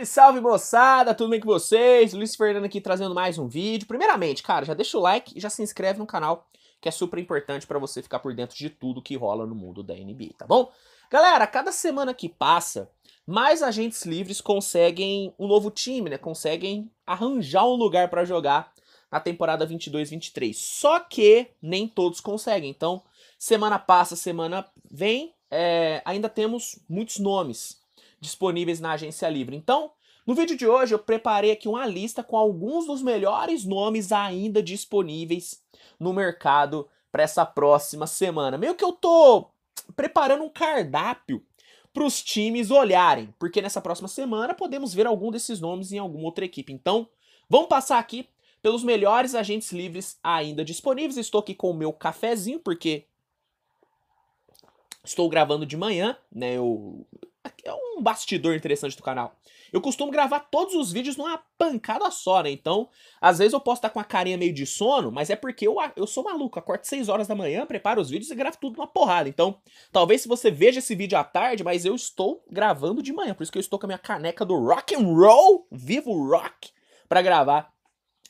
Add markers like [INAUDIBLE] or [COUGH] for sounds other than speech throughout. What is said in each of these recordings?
Salve, salve moçada, tudo bem com vocês? Luiz Fernando aqui trazendo mais um vídeo. Primeiramente, cara, já deixa o like e já se inscreve no canal, que é super importante para você ficar por dentro de tudo que rola no mundo da NBA, tá bom? Galera, cada semana que passa, mais agentes livres conseguem um novo time, né? Conseguem arranjar um lugar para jogar na temporada 22-23. Só que nem todos conseguem. Então, semana passa, semana vem, é, ainda temos muitos nomes disponíveis na agência livre. Então, no vídeo de hoje eu preparei aqui uma lista com alguns dos melhores nomes ainda disponíveis no mercado para essa próxima semana. Meio que eu tô preparando um cardápio para os times olharem, porque nessa próxima semana podemos ver algum desses nomes em alguma outra equipe. Então, vamos passar aqui pelos melhores agentes livres ainda disponíveis. Estou aqui com o meu cafezinho, porque estou gravando de manhã, né? Eu é um bastidor interessante do canal. Eu costumo gravar todos os vídeos numa pancada só, né? Então, às vezes eu posso estar tá com a carinha meio de sono, mas é porque eu, eu sou maluco. Acordo 6 horas da manhã, preparo os vídeos e gravo tudo numa porrada. Então, talvez se você veja esse vídeo à tarde, mas eu estou gravando de manhã. Por isso que eu estou com a minha caneca do rock and roll, vivo rock, para gravar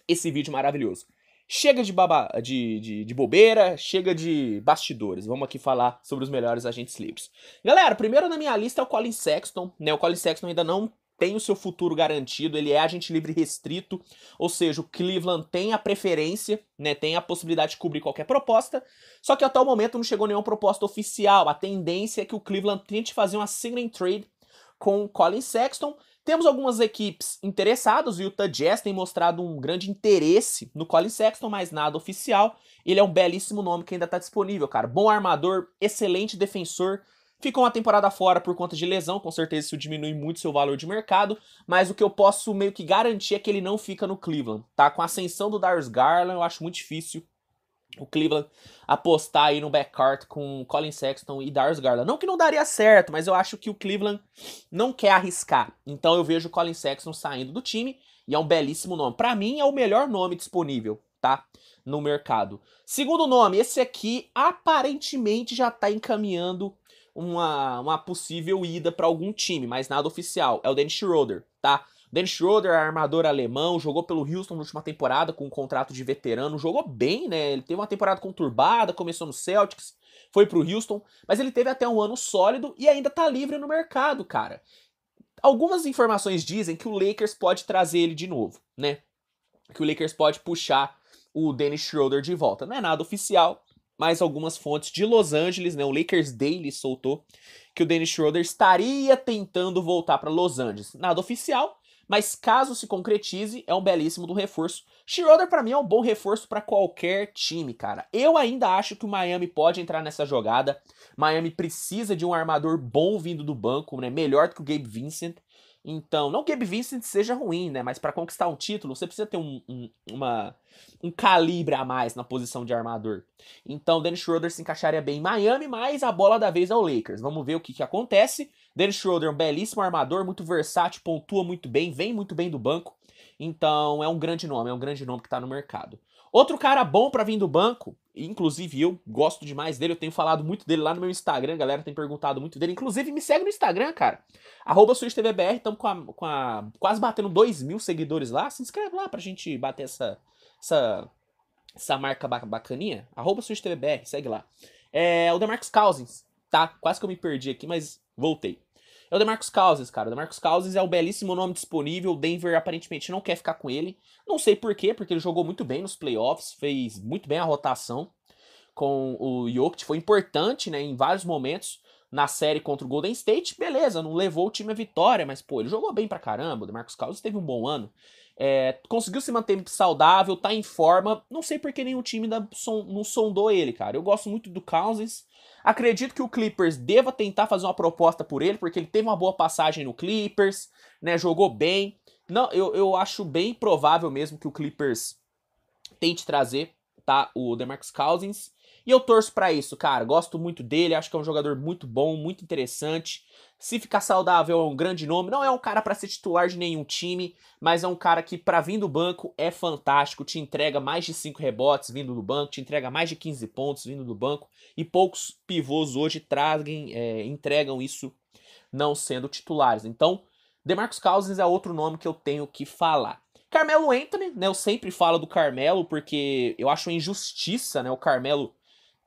esse vídeo maravilhoso. Chega de, baba, de, de, de, bobeira, chega de bastidores. Vamos aqui falar sobre os melhores agentes livres. Galera, primeiro na minha lista é o Colin Sexton. Né? O Colin Sexton ainda não tem o seu futuro garantido, ele é agente livre restrito, ou seja, o Cleveland tem a preferência, né, tem a possibilidade de cobrir qualquer proposta, só que até o momento não chegou nenhuma proposta oficial. A tendência é que o Cleveland tente fazer uma signing trade com o Colin Sexton temos algumas equipes interessadas, o Utah Jazz tem mostrado um grande interesse no Colin Sexton, mas nada oficial. Ele é um belíssimo nome que ainda está disponível, cara. Bom armador, excelente defensor. Ficou uma temporada fora por conta de lesão, com certeza isso diminui muito seu valor de mercado, mas o que eu posso meio que garantir é que ele não fica no Cleveland, tá? Com a ascensão do Darius Garland, eu acho muito difícil o Cleveland apostar aí no backcourt com Colin Sexton e Darius Garland. Não que não daria certo, mas eu acho que o Cleveland não quer arriscar. Então eu vejo o Colin Sexton saindo do time e é um belíssimo nome. Para mim é o melhor nome disponível, tá? No mercado. Segundo nome, esse aqui aparentemente já tá encaminhando uma, uma possível ida para algum time, mas nada oficial. É o Dennis Schroeder, tá? Dennis Schroeder, armador alemão, jogou pelo Houston na última temporada com um contrato de veterano, jogou bem, né? Ele teve uma temporada conturbada, começou no Celtics, foi pro Houston, mas ele teve até um ano sólido e ainda tá livre no mercado, cara. Algumas informações dizem que o Lakers pode trazer ele de novo, né? Que o Lakers pode puxar o Dennis Schroeder de volta. Não é nada oficial, mas algumas fontes de Los Angeles, né, o Lakers Daily soltou que o Dennis Schroeder estaria tentando voltar para Los Angeles. Nada oficial, mas caso se concretize, é um belíssimo do reforço. Schroeder para mim é um bom reforço para qualquer time, cara. Eu ainda acho que o Miami pode entrar nessa jogada. Miami precisa de um armador bom vindo do banco, né? Melhor do que o Gabe Vincent. Então, não que o Gabe Vincent seja ruim, né? Mas para conquistar um título, você precisa ter um, um, uma, um calibre a mais na posição de armador. Então, o Dennis Schroeder se encaixaria bem em Miami, mas a bola da vez é o Lakers. Vamos ver o que, que acontece. Dennis Schroeder é um belíssimo armador, muito versátil, pontua muito bem, vem muito bem do banco. Então é um grande nome, é um grande nome que está no mercado. Outro cara bom para vir do banco, inclusive eu gosto demais dele, eu tenho falado muito dele lá no meu Instagram, galera tem perguntado muito dele. Inclusive me segue no Instagram, cara. Arroba SwitchTVBR, estamos com a, com a, quase batendo 2 mil seguidores lá. Se inscreve lá pra gente bater essa, essa, essa marca bacaninha. Arroba SwitchTVBR, segue lá. É, o Demarcus Cousins, tá? Quase que eu me perdi aqui, mas Voltei. É o Demarcus Causes, cara. O Demarcus Causes é o belíssimo nome disponível. O Denver aparentemente não quer ficar com ele. Não sei por quê, porque ele jogou muito bem nos playoffs, fez muito bem a rotação com o Jokic, foi importante, né, em vários momentos na série contra o Golden State. Beleza, não levou o time à vitória, mas pô, ele jogou bem pra caramba. O Demarcus Causes teve um bom ano. É, conseguiu se manter saudável, tá em forma. Não sei porque nenhum time da, som, não sondou ele, cara. Eu gosto muito do Cousins. Acredito que o Clippers deva tentar fazer uma proposta por ele, porque ele teve uma boa passagem no Clippers, né? Jogou bem. Não, eu, eu acho bem provável mesmo que o Clippers tente trazer, tá? O DeMarcus Cousins. E eu torço para isso, cara. Gosto muito dele, acho que é um jogador muito bom, muito interessante. Se ficar saudável, é um grande nome. Não é um cara para ser titular de nenhum time, mas é um cara que, para vir do banco, é fantástico. Te entrega mais de 5 rebotes vindo do banco, te entrega mais de 15 pontos vindo do banco. E poucos pivôs hoje tragam, é, entregam isso não sendo titulares. Então, Demarcus Cousins é outro nome que eu tenho que falar. Carmelo Anthony, né? Eu sempre falo do Carmelo porque eu acho uma injustiça, né? O Carmelo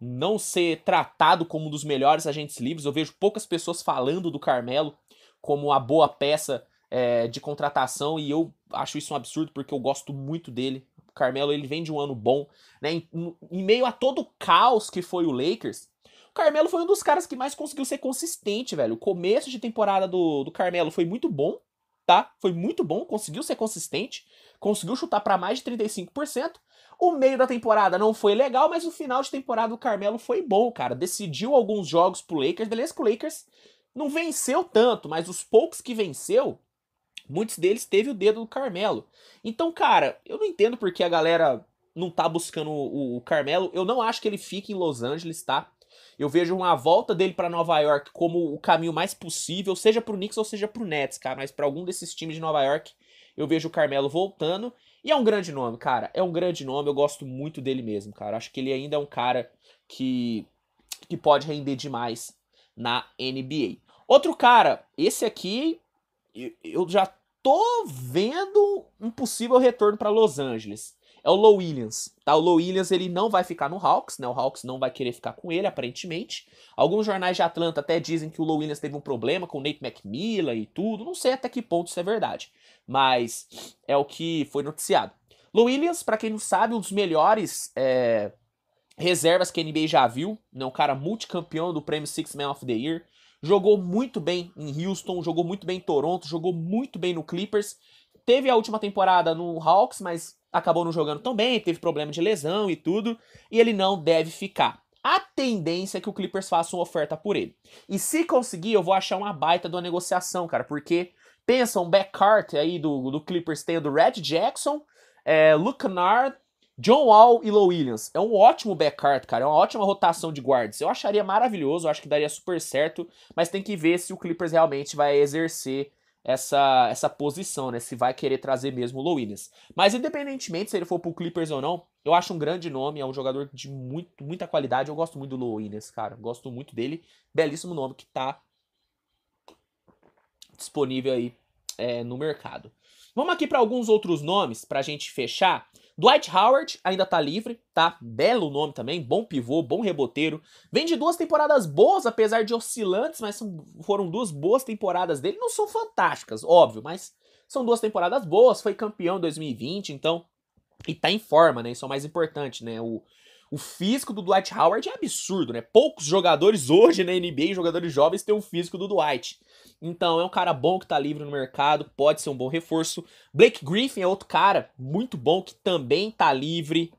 não ser tratado como um dos melhores agentes livres. Eu vejo poucas pessoas falando do Carmelo como a boa peça é, de contratação e eu acho isso um absurdo porque eu gosto muito dele. O Carmelo ele vem de um ano bom, né? Em, em meio a todo o caos que foi o Lakers, o Carmelo foi um dos caras que mais conseguiu ser consistente, velho. O começo de temporada do, do Carmelo foi muito bom, tá? Foi muito bom, conseguiu ser consistente, conseguiu chutar para mais de 35%. O meio da temporada não foi legal, mas o final de temporada do Carmelo foi bom, cara. Decidiu alguns jogos pro Lakers. Beleza que o Lakers não venceu tanto, mas os poucos que venceu, muitos deles teve o dedo do Carmelo. Então, cara, eu não entendo porque a galera não tá buscando o, o Carmelo. Eu não acho que ele fique em Los Angeles, tá? Eu vejo uma volta dele para Nova York como o caminho mais possível, seja pro Knicks ou seja pro Nets, cara. Mas para algum desses times de Nova York, eu vejo o Carmelo voltando. E é um grande nome, cara. É um grande nome, eu gosto muito dele mesmo, cara. Acho que ele ainda é um cara que, que pode render demais na NBA. Outro cara, esse aqui, eu já tô vendo um possível retorno para Los Angeles é o Low Williams, tá? O Low Williams ele não vai ficar no Hawks, né? O Hawks não vai querer ficar com ele, aparentemente. Alguns jornais de Atlanta até dizem que o Low Williams teve um problema com o Nate McMillan e tudo, não sei até que ponto isso é verdade, mas é o que foi noticiado. Low Williams, para quem não sabe, um dos melhores é, reservas que a NBA já viu, né? Um cara multicampeão do prêmio Six Man of the Year, jogou muito bem em Houston, jogou muito bem em Toronto, jogou muito bem no Clippers teve a última temporada no Hawks, mas acabou não jogando tão bem, teve problema de lesão e tudo, e ele não deve ficar. A tendência é que o Clippers faça uma oferta por ele. E se conseguir, eu vou achar uma baita de uma negociação, cara, porque pensa um backcourt aí do, do Clippers tendo Red Jackson, é, Luke Kennard, John Wall e Low Williams. É um ótimo backcourt, cara. É uma ótima rotação de guardas. Eu acharia maravilhoso, eu acho que daria super certo, mas tem que ver se o Clippers realmente vai exercer essa, essa posição, né? Se vai querer trazer mesmo o Williams. Mas independentemente se ele for pro Clippers ou não, eu acho um grande nome, é um jogador de muito, muita qualidade. Eu gosto muito do Williams, cara. Gosto muito dele. Belíssimo nome que tá disponível aí é, no mercado. Vamos aqui para alguns outros nomes para a gente fechar. Dwight Howard ainda tá livre, tá? Belo nome também, bom pivô, bom reboteiro. Vem de duas temporadas boas, apesar de oscilantes, mas são, foram duas boas temporadas dele. Não são fantásticas, óbvio, mas são duas temporadas boas. Foi campeão em 2020, então. E tá em forma, né? Isso é o mais importante, né? O, o físico do Dwight Howard é absurdo, né? Poucos jogadores hoje na NBA, jogadores jovens, têm o físico do Dwight. Então é um cara bom que tá livre no mercado, pode ser um bom reforço. Blake Griffin é outro cara muito bom que também tá livre.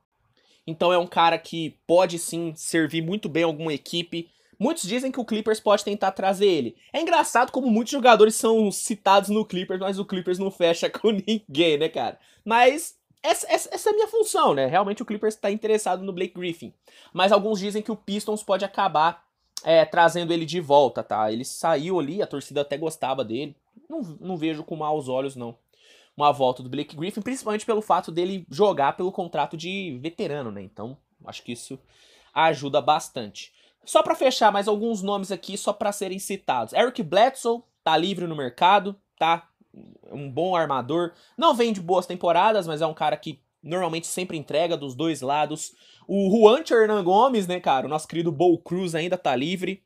Então é um cara que pode sim servir muito bem a alguma equipe. Muitos dizem que o Clippers pode tentar trazer ele. É engraçado como muitos jogadores são citados no Clippers, mas o Clippers não fecha [LAUGHS] com ninguém, né, cara? Mas essa, essa, essa, é a minha função, né? Realmente o Clippers está interessado no Blake Griffin. Mas alguns dizem que o Pistons pode acabar é, trazendo ele de volta, tá? Ele saiu ali, a torcida até gostava dele. Não, não vejo com maus olhos, não. Uma volta do Blake Griffin, principalmente pelo fato dele jogar pelo contrato de veterano, né? Então, acho que isso ajuda bastante. Só para fechar, mais alguns nomes aqui, só para serem citados. Eric Bledsoe tá livre no mercado, tá? Um bom armador. Não vem de boas temporadas, mas é um cara que normalmente sempre entrega dos dois lados. O Juan Hernan Gomes, né, cara? O nosso querido Bo Cruz ainda tá livre.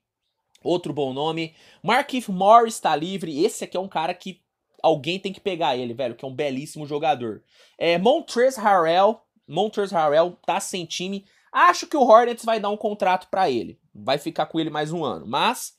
Outro bom nome. Markif Morris tá livre. Esse aqui é um cara que alguém tem que pegar ele, velho, que é um belíssimo jogador. É, Montrez Harrell. Montrez Harrell tá sem time. Acho que o Hornets vai dar um contrato para ele. Vai ficar com ele mais um ano. Mas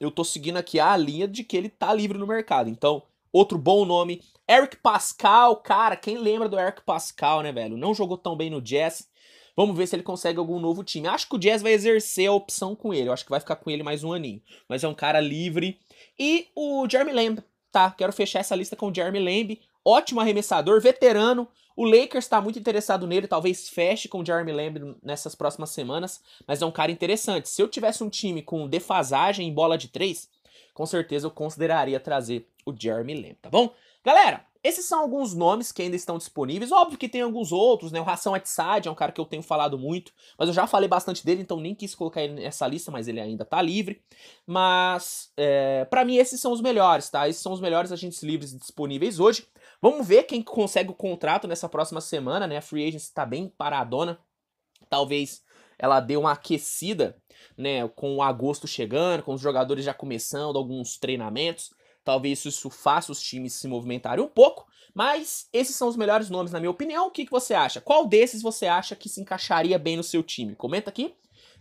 eu tô seguindo aqui a linha de que ele tá livre no mercado. Então, Outro bom nome. Eric Pascal, cara, quem lembra do Eric Pascal, né, velho? Não jogou tão bem no Jazz. Vamos ver se ele consegue algum novo time. Acho que o Jazz vai exercer a opção com ele. Eu acho que vai ficar com ele mais um aninho. Mas é um cara livre. E o Jeremy Lamb, tá? Quero fechar essa lista com o Jeremy Lamb. Ótimo arremessador, veterano. O Lakers está muito interessado nele, talvez feche com o Jeremy Lamb nessas próximas semanas, mas é um cara interessante. Se eu tivesse um time com defasagem em bola de três, com certeza eu consideraria trazer o Jeremy Lamb, tá bom? Galera, esses são alguns nomes que ainda estão disponíveis. Óbvio que tem alguns outros, né? O Ração Atsad é um cara que eu tenho falado muito, mas eu já falei bastante dele, então nem quis colocar ele nessa lista, mas ele ainda tá livre. Mas, é, para mim, esses são os melhores, tá? Esses são os melhores agentes livres disponíveis hoje. Vamos ver quem consegue o contrato nessa próxima semana, né? A Free Agents tá bem paradona. Talvez ela deu uma aquecida, né, com o agosto chegando, com os jogadores já começando alguns treinamentos. Talvez isso faça os times se movimentarem um pouco, mas esses são os melhores nomes, na minha opinião. O que, que você acha? Qual desses você acha que se encaixaria bem no seu time? Comenta aqui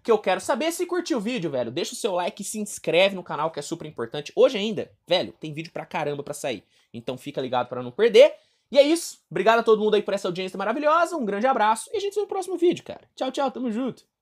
que eu quero saber. Se curtiu o vídeo, velho, deixa o seu like, se inscreve no canal que é super importante. Hoje ainda, velho, tem vídeo pra caramba pra sair. Então fica ligado para não perder. E é isso. Obrigado a todo mundo aí por essa audiência maravilhosa. Um grande abraço e a gente se vê no próximo vídeo, cara. Tchau, tchau. Tamo junto.